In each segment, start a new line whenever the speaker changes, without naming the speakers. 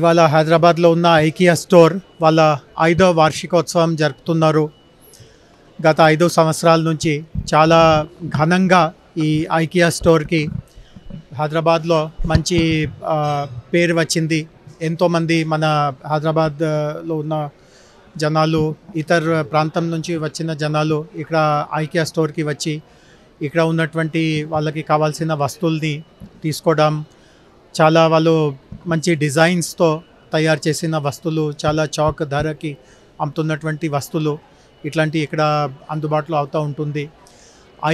ఇవాళ హైదరాబాద్లో ఉన్న ఐకియా స్టోర్ వాళ్ళ ఐదో వార్షికోత్సవం జరుపుతున్నారు గత ఐదు సంవత్సరాల నుంచి చాలా ఘనంగా ఈ ఐకియా స్టోర్కి హైదరాబాద్లో మంచి పేరు వచ్చింది ఎంతోమంది మన హైదరాబాద్లో ఉన్న జనాలు ఇతర ప్రాంతం నుంచి వచ్చిన జనాలు ఇక్కడ ఐకియా స్టోర్కి వచ్చి ఇక్కడ ఉన్నటువంటి వాళ్ళకి కావాల్సిన వస్తువుల్ని తీసుకోవడం చాలా వాళ్ళు మంచి డిజైన్స్తో తయారు చేసిన వస్తువులు చాలా చౌక్ ధరకి అమ్ముతున్నటువంటి వస్తువులు ఇట్లాంటివి ఇక్కడ అందుబాటులో అవుతూ ఉంటుంది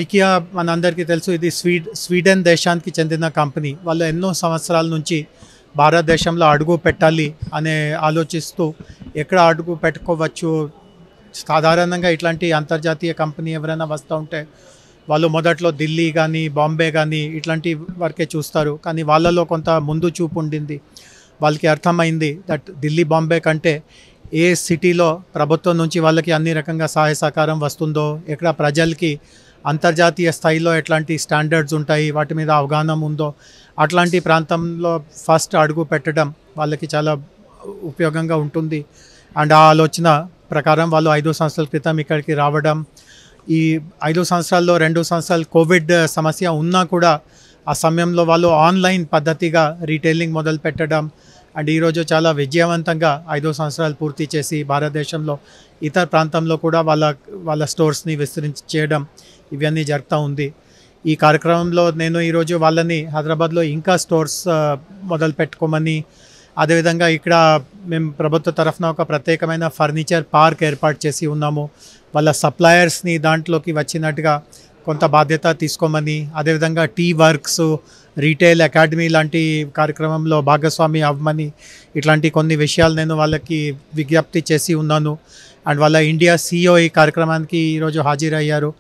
ఐకియా మనందరికీ తెలుసు ఇది స్వీడ్ స్వీడన్ దేశానికి చెందిన కంపెనీ వాళ్ళు ఎన్నో సంవత్సరాల నుంచి భారతదేశంలో అడుగు పెట్టాలి అనే ఆలోచిస్తూ ఎక్కడ అడుగు పెట్టుకోవచ్చు సాధారణంగా ఇట్లాంటి అంతర్జాతీయ కంపెనీ ఎవరైనా వస్తూ ఉంటే వాళ్ళు మొదట్లో ఢిల్లీ కానీ బాంబే కానీ ఇట్లాంటి వరకే చూస్తారు కానీ వాళ్ళలో కొంత ముందు చూపు ఉండింది వాళ్ళకి అర్థమైంది దట్ ఢిల్లీ బాంబే కంటే ఏ సిటీలో ప్రభుత్వం నుంచి వాళ్ళకి అన్ని రకంగా సహాయ సహకారం వస్తుందో ఎక్కడ ప్రజలకి అంతర్జాతీయ స్థాయిలో ఎట్లాంటి స్టాండర్డ్స్ ఉంటాయి వాటి మీద అవగాహన ఉందో అట్లాంటి ప్రాంతంలో ఫస్ట్ అడుగు పెట్టడం వాళ్ళకి చాలా ఉపయోగంగా ఉంటుంది అండ్ ఆ ఆలోచన ప్రకారం వాళ్ళు ఐదు సంవత్సరాల క్రితం ఇక్కడికి రావడం ఈ ఐదు సంవత్సరాల్లో రెండు సంవత్సరాలు కోవిడ్ సమస్య ఉన్నా కూడా ఆ సమయంలో వాళ్ళు ఆన్లైన్ పద్ధతిగా రీటైలింగ్ మొదలు పెట్టడం అండ్ ఈరోజు చాలా విజయవంతంగా ఐదో సంవత్సరాలు పూర్తి చేసి భారతదేశంలో ఇతర ప్రాంతంలో కూడా వాళ్ళ వాళ్ళ స్టోర్స్ని విస్తరించి చేయడం ఇవన్నీ జరుగుతూ ఉంది ఈ కార్యక్రమంలో నేను ఈరోజు వాళ్ళని హైదరాబాద్లో ఇంకా స్టోర్స్ మొదలు పెట్టుకోమని అదేవిధంగా ఇక్కడ మేము ప్రభుత్వ తరఫున ఒక ప్రత్యేకమైన ఫర్నిచర్ పార్క్ ఏర్పాటు చేసి ఉన్నాము వాళ్ళ సప్లయర్స్ని దాంట్లోకి వచ్చినట్టుగా కొంత బాధ్యత తీసుకోమని అదేవిధంగా టీ వర్క్స్ రీటైల్ అకాడమీ లాంటి కార్యక్రమంలో భాగస్వామి అవ్వమని ఇట్లాంటి కొన్ని విషయాలు నేను వాళ్ళకి విజ్ఞప్తి చేసి ఉన్నాను అండ్ వాళ్ళ ఇండియా సిఇఓ ఈ కార్యక్రమానికి ఈరోజు హాజరయ్యారు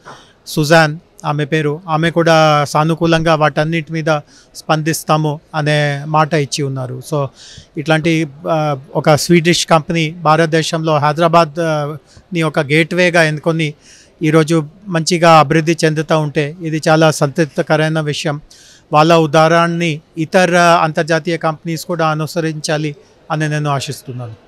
సుజాన్ ఆమె పేరు ఆమె కూడా సానుకూలంగా వాటన్నిటి మీద స్పందిస్తాము అనే మాట ఇచ్చి ఉన్నారు సో ఇట్లాంటి ఒక స్వీడిష్ కంపెనీ భారతదేశంలో హైదరాబాద్ని ఒక గేట్వేగా ఎన్నుకొని ఈరోజు మంచిగా అభివృద్ధి చెందుతూ ఉంటే ఇది చాలా సంతృప్తికరమైన విషయం వాళ్ళ ఉదాహరణని ఇతర అంతర్జాతీయ కంపెనీస్ కూడా అనుసరించాలి అని నేను ఆశిస్తున్నాను